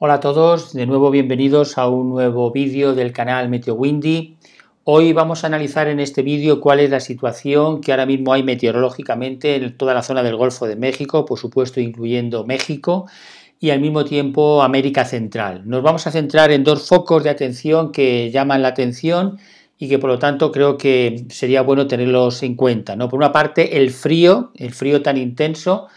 Hola a todos, de nuevo bienvenidos a un nuevo vídeo del canal Meteo Windy. Hoy vamos a analizar en este vídeo cuál es la situación que ahora mismo hay meteorológicamente en toda la zona del Golfo de México, por supuesto incluyendo México y al mismo tiempo América Central. Nos vamos a centrar en dos focos de atención que llaman la atención y que por lo tanto creo que sería bueno tenerlos en cuenta. Por una parte, el frío, el frío tan intenso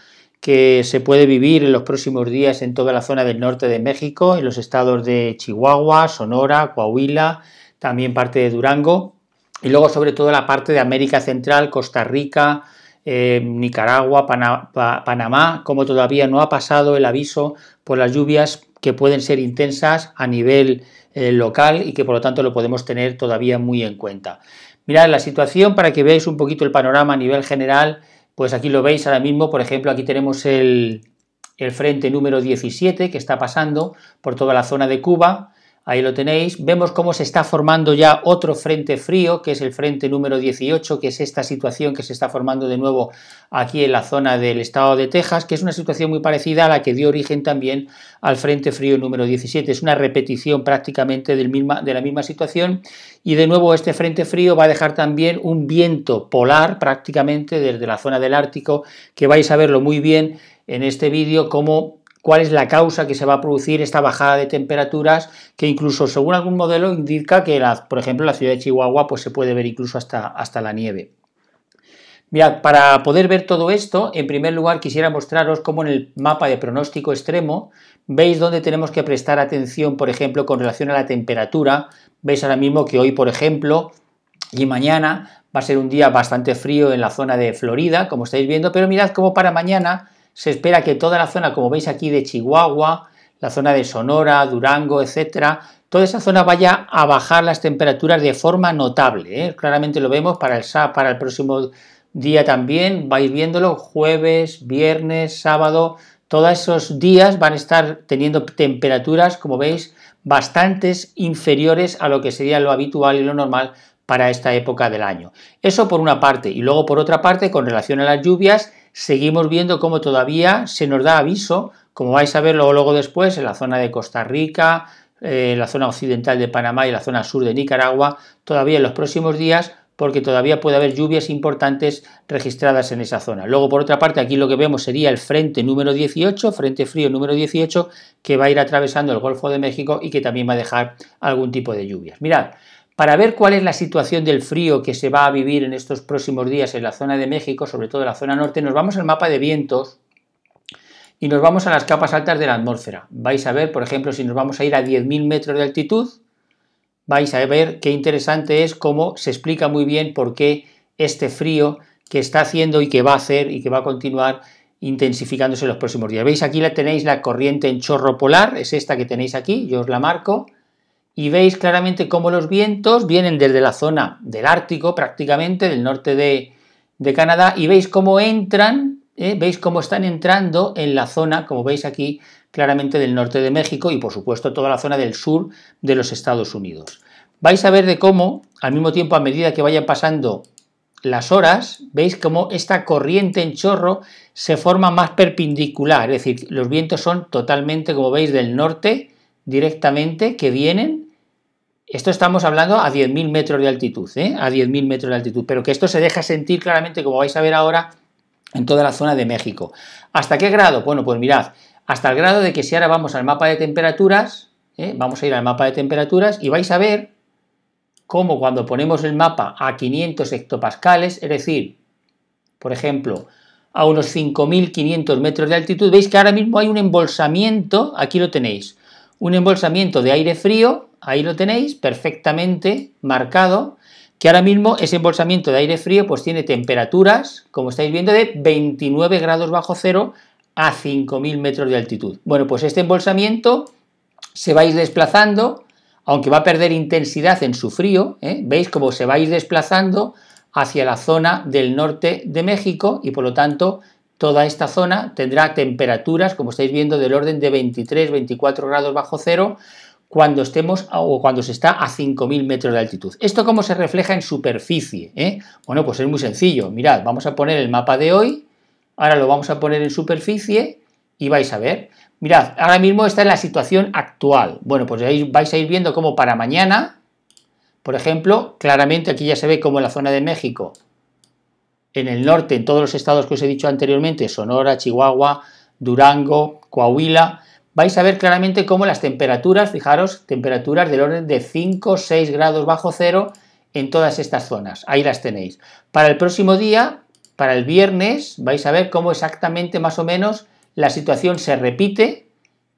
que se puede vivir en los próximos días en toda la zona del norte de México, en los estados de Chihuahua, Sonora, Coahuila, también parte de Durango, y luego sobre todo la parte de América Central, Costa Rica, eh, Nicaragua, Panamá, como todavía no ha pasado el aviso por las lluvias que pueden ser intensas a nivel eh, local y que por lo tanto lo podemos tener todavía muy en cuenta. Mirad, la situación para que veáis un poquito el panorama a nivel general pues aquí lo veis ahora mismo, por ejemplo, aquí tenemos el, frente número 17 que está pasando por toda la zona de Cuba, Ahí lo tenéis. Vemos cómo se está formando ya otro frente frío, que es el frente número 18, que es esta situación que se está formando de nuevo aquí en la zona del estado de Texas, que es una situación muy parecida a la que dio origen también al frente frío número 17. Es una repetición prácticamente del de la misma situación. Y de nuevo este frente frío va a dejar también un viento polar prácticamente desde la zona del Ártico, que vais a verlo muy bien en este vídeo, cómo cuál es la causa que se va a producir esta bajada de temperaturas, que incluso según algún modelo indica que, por ejemplo, la ciudad de Chihuahua pues, se puede ver incluso hasta, hasta la nieve. Mirad, para poder ver todo esto, en primer lugar quisiera mostraros cómo en el mapa de pronóstico extremo veis dónde tenemos que prestar atención, por ejemplo, con relación a la temperatura. Veis ahora mismo que hoy, por ejemplo, y mañana va a ser un día bastante frío en la zona de Florida, como estáis viendo, pero mirad cómo para mañana se espera que toda la zona, como veis aquí, de Chihuahua, la zona de Sonora, Durango, etcétera, toda esa zona vaya a bajar las temperaturas de forma notable. ¿eh? Claramente lo vemos para el, para el próximo día también, vais viéndolo, jueves, viernes, sábado, todos esos días van a estar teniendo temperaturas, como veis, bastantes inferiores a lo que sería lo habitual y lo normal para esta época del año. Eso por una parte. Y luego por otra parte, con relación a las lluvias, seguimos viendo cómo todavía se nos da aviso, como vais a ver luego, después, en la zona de Costa Rica, en eh, la zona occidental de Panamá y la zona sur de Nicaragua, todavía en los próximos días porque todavía puede haber lluvias importantes registradas en esa zona. Luego, por otra parte, aquí lo que vemos sería el frente número 18, frente frío número 18, que va a ir atravesando el Golfo de México y que también va a dejar algún tipo de lluvias. Mirad, para ver cuál es la situación del frío que se va a vivir en estos próximos días en la zona de México, sobre todo en la zona norte, nos vamos al mapa de vientos y nos vamos a las capas altas de la atmósfera. Vais a ver, por ejemplo, si nos vamos a ir a 10.000 metros de altitud, vais a ver qué interesante es cómo se explica muy bien por qué este frío que está haciendo y que va a hacer y que va a continuar intensificándose en los próximos días. Veis aquí la tenéis la corriente en chorro polar, es esta que tenéis aquí, yo os la marco, y veis claramente cómo los vientos vienen desde la zona del Ártico prácticamente, del norte de, Canadá, y veis cómo entran, eh, veis cómo están entrando en la zona, como veis aquí, claramente del norte de México y por supuesto toda la zona del sur de los Estados Unidos. Vais a ver de cómo, al mismo tiempo, a medida que vayan pasando las horas, veis cómo esta corriente en chorro se forma más perpendicular, es decir, los vientos son totalmente, como veis, del norte directamente, que vienen esto estamos hablando a 10.000 metros de altitud, ¿eh? a 10.000 metros de altitud, pero que esto se deja sentir claramente, como vais a ver ahora, en toda la zona de México. ¿Hasta qué grado? Bueno, pues mirad, hasta el grado de que si ahora vamos al mapa de temperaturas, ¿eh? vamos a ir al mapa de temperaturas y vais a ver cómo cuando ponemos el mapa a 500 hectopascales, es decir, por ejemplo, a unos 5.500 metros de altitud, veis que ahora mismo hay un embolsamiento, aquí lo tenéis, un embolsamiento de aire frío ahí lo tenéis perfectamente marcado, que ahora mismo ese embolsamiento de aire frío pues tiene temperaturas, como estáis viendo, de 29 grados bajo cero a 5.000 metros de altitud. Bueno, pues este embolsamiento se va a ir desplazando, aunque va a perder intensidad en su frío, ¿eh? veis cómo se va a ir desplazando hacia la zona del norte de México y por lo tanto toda esta zona tendrá temperaturas, como estáis viendo, del orden de 23, 24 grados bajo cero cuando estemos o cuando se está a 5.000 metros de altitud. ¿Esto cómo se refleja en superficie? Eh? Bueno, pues es muy sencillo. Mirad, vamos a poner el mapa de hoy, ahora lo vamos a poner en superficie y vais a ver. Mirad, ahora mismo está en la situación actual. Bueno, pues ahí vais a ir viendo cómo para mañana, por ejemplo, claramente aquí ya se ve como la zona de México, en el norte, en todos los estados que os he dicho anteriormente, Sonora, Chihuahua, Durango, Coahuila, vais a ver claramente cómo las temperaturas, fijaros, temperaturas del orden de 5 6 grados bajo cero en todas estas zonas. Ahí las tenéis. Para el próximo día, para el viernes, vais a ver cómo exactamente más o menos la situación se repite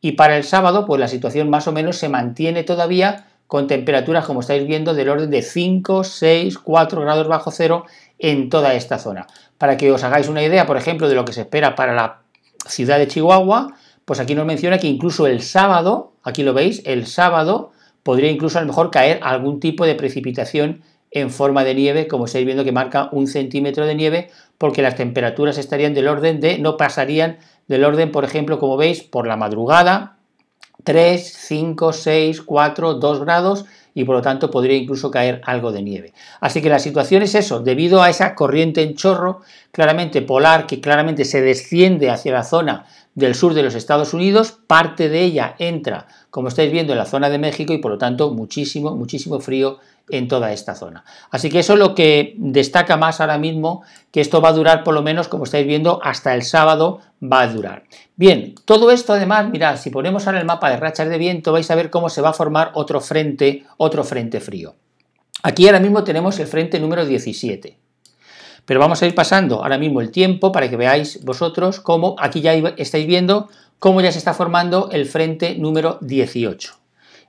y para el sábado, pues la situación más o menos se mantiene todavía con temperaturas, como estáis viendo, del orden de 5, 6, 4 grados bajo cero en toda esta zona. Para que os hagáis una idea, por ejemplo, de lo que se espera para la ciudad de Chihuahua, pues aquí nos menciona que incluso el sábado, aquí lo veis, el sábado podría incluso a lo mejor caer algún tipo de precipitación en forma de nieve, como estáis viendo que marca un centímetro de nieve, porque las temperaturas estarían del orden de, no pasarían del orden, por ejemplo, como veis, por la madrugada, 3, 5, 6, 4, 2 grados y por lo tanto podría incluso caer algo de nieve. Así que la situación es eso, debido a esa corriente en chorro claramente polar que claramente se desciende hacia la zona del sur de los Estados Unidos, parte de ella entra, como estáis viendo, en la zona de México y por lo tanto muchísimo, muchísimo frío en toda esta zona. Así que eso es lo que destaca más ahora mismo, que esto va a durar por lo menos, como estáis viendo, hasta el sábado va a durar. Bien, todo esto además, mirad, si ponemos ahora el mapa de rachas de viento, vais a ver cómo se va a formar otro frente, otro frente frío. Aquí ahora mismo tenemos el frente número 17. Pero vamos a ir pasando ahora mismo el tiempo para que veáis vosotros cómo aquí ya estáis viendo cómo ya se está formando el frente número 18.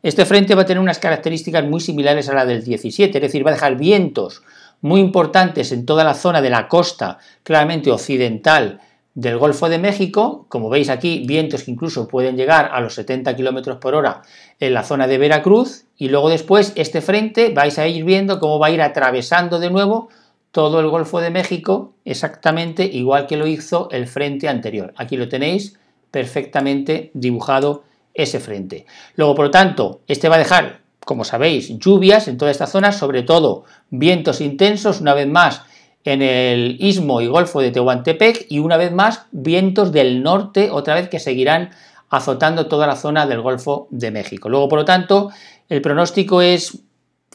Este frente va a tener unas características muy similares a la del 17, es decir, va a dejar vientos muy importantes en toda la zona de la costa, claramente occidental, del Golfo de México, como veis aquí, vientos que incluso pueden llegar a los 70 km por hora en la zona de Veracruz, y luego después este frente vais a ir viendo cómo va a ir atravesando de nuevo todo el Golfo de México exactamente igual que lo hizo el frente anterior. Aquí lo tenéis perfectamente dibujado ese frente. Luego, por lo tanto, este va a dejar, como sabéis, lluvias en toda esta zona, sobre todo vientos intensos, una vez más en el istmo y golfo de Tehuantepec y una vez más vientos del norte, otra vez que seguirán azotando toda la zona del Golfo de México. Luego, por lo tanto, el pronóstico es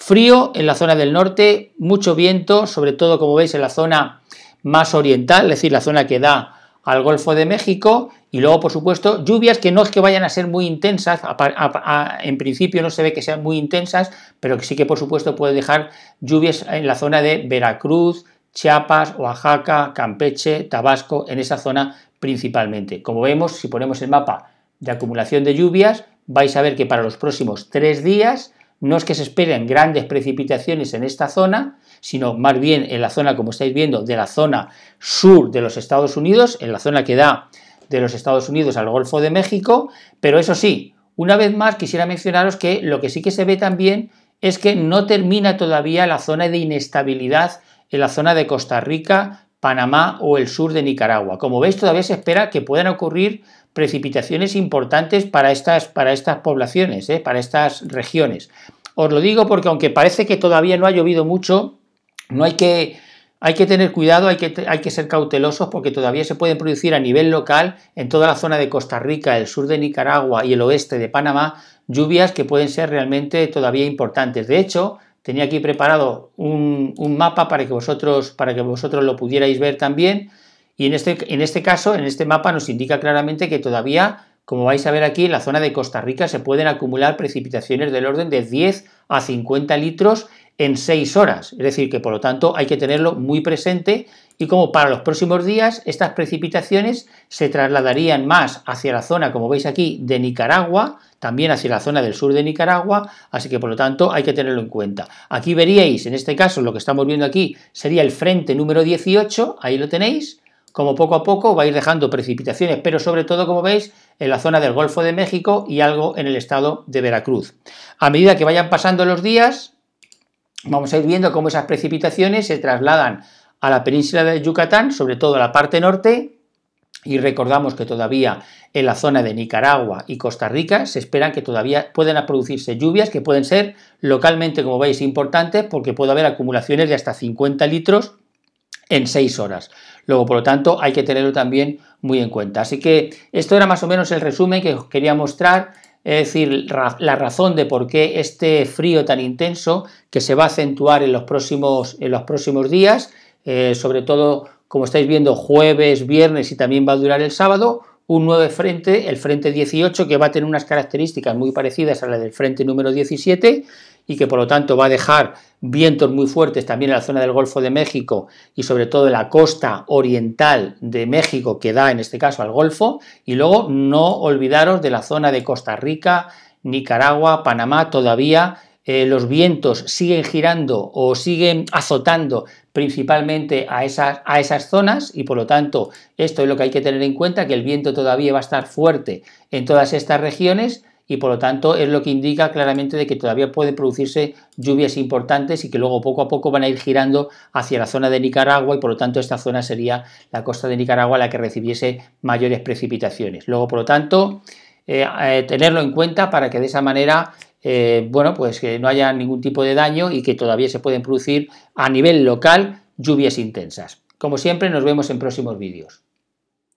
Frío en la zona del norte, mucho viento, sobre todo como veis en la zona más oriental, es decir, la zona que da al Golfo de México y luego, por supuesto, lluvias que no es que vayan a ser muy intensas, en principio no se ve que sean muy intensas, pero que sí que, por supuesto, puede dejar lluvias en la zona de Veracruz, Chiapas, Oaxaca, Campeche, Tabasco, en esa zona principalmente. Como vemos, si ponemos el mapa de acumulación de lluvias, vais a ver que para los próximos tres días no es que se esperen grandes precipitaciones en esta zona, sino más bien en la zona, como estáis viendo, de la zona sur de los Estados Unidos, en la zona que da de los Estados Unidos al Golfo de México, pero eso sí, una vez más quisiera mencionaros que lo que sí que se ve también es que no termina todavía la zona de inestabilidad en la zona de Costa Rica, Panamá o el sur de Nicaragua. Como veis, todavía se espera que puedan ocurrir precipitaciones importantes para estas, para estas poblaciones, ¿eh? para estas regiones. Os lo digo porque aunque parece que todavía no ha llovido mucho, no hay que, hay que tener cuidado, hay que, hay que ser cautelosos porque todavía se pueden producir a nivel local en toda la zona de Costa Rica, el sur de Nicaragua y el oeste de Panamá lluvias que pueden ser realmente todavía importantes. De hecho, tenía aquí preparado un, un mapa para que, vosotros, para que vosotros lo pudierais ver también y este, en este, caso, en este mapa, nos indica claramente que todavía, como vais a ver aquí, en la zona de Costa Rica se pueden acumular precipitaciones del orden de 10 a 50 litros en 6 horas. Es decir, que por lo tanto hay que tenerlo muy presente y como para los próximos días estas precipitaciones se trasladarían más hacia la zona, como veis aquí, de Nicaragua, también hacia la zona del sur de Nicaragua, así que por lo tanto hay que tenerlo en cuenta. Aquí veríais, en este caso, lo que estamos viendo aquí sería el frente número 18, ahí lo tenéis, como poco a poco va a ir dejando precipitaciones, pero sobre todo, como veis, en la zona del Golfo de México y algo en el estado de Veracruz. A medida que vayan pasando los días, vamos a ir viendo cómo esas precipitaciones se trasladan a la península de Yucatán, sobre todo a la parte norte, y recordamos que todavía en la zona de Nicaragua y Costa Rica se esperan que todavía puedan producirse lluvias que pueden ser localmente, como veis, importantes porque puede haber acumulaciones de hasta 50 litros en seis horas. Luego, por lo tanto, hay que tenerlo también muy en cuenta. Así que esto era más o menos el resumen que os quería mostrar, es decir, la razón de por qué este frío tan intenso que se va a acentuar en los próximos, en los próximos días, eh, sobre todo como estáis viendo jueves, viernes y también va a durar el sábado, un nuevo frente, el frente 18, que va a tener unas características muy parecidas a las del frente número 17 y que por lo tanto va a dejar vientos muy fuertes también en la zona del Golfo de México y sobre todo en la costa oriental de México que da en este caso al Golfo y luego no olvidaros de la zona de Costa Rica, Nicaragua, Panamá todavía eh, los vientos siguen girando o siguen azotando principalmente a esas, a esas zonas y por lo tanto esto es lo que hay que tener en cuenta, que el viento todavía va a estar fuerte en todas estas regiones y por lo tanto es lo que indica claramente de que todavía pueden producirse lluvias importantes y que luego poco a poco van a ir girando hacia la zona de Nicaragua y por lo tanto esta zona sería la costa de Nicaragua la que recibiese mayores precipitaciones. Luego por lo tanto eh, eh, tenerlo en cuenta para que de esa manera eh, bueno, pues que no haya ningún tipo de daño y que todavía se pueden producir a nivel local lluvias intensas. Como siempre, nos vemos en próximos vídeos.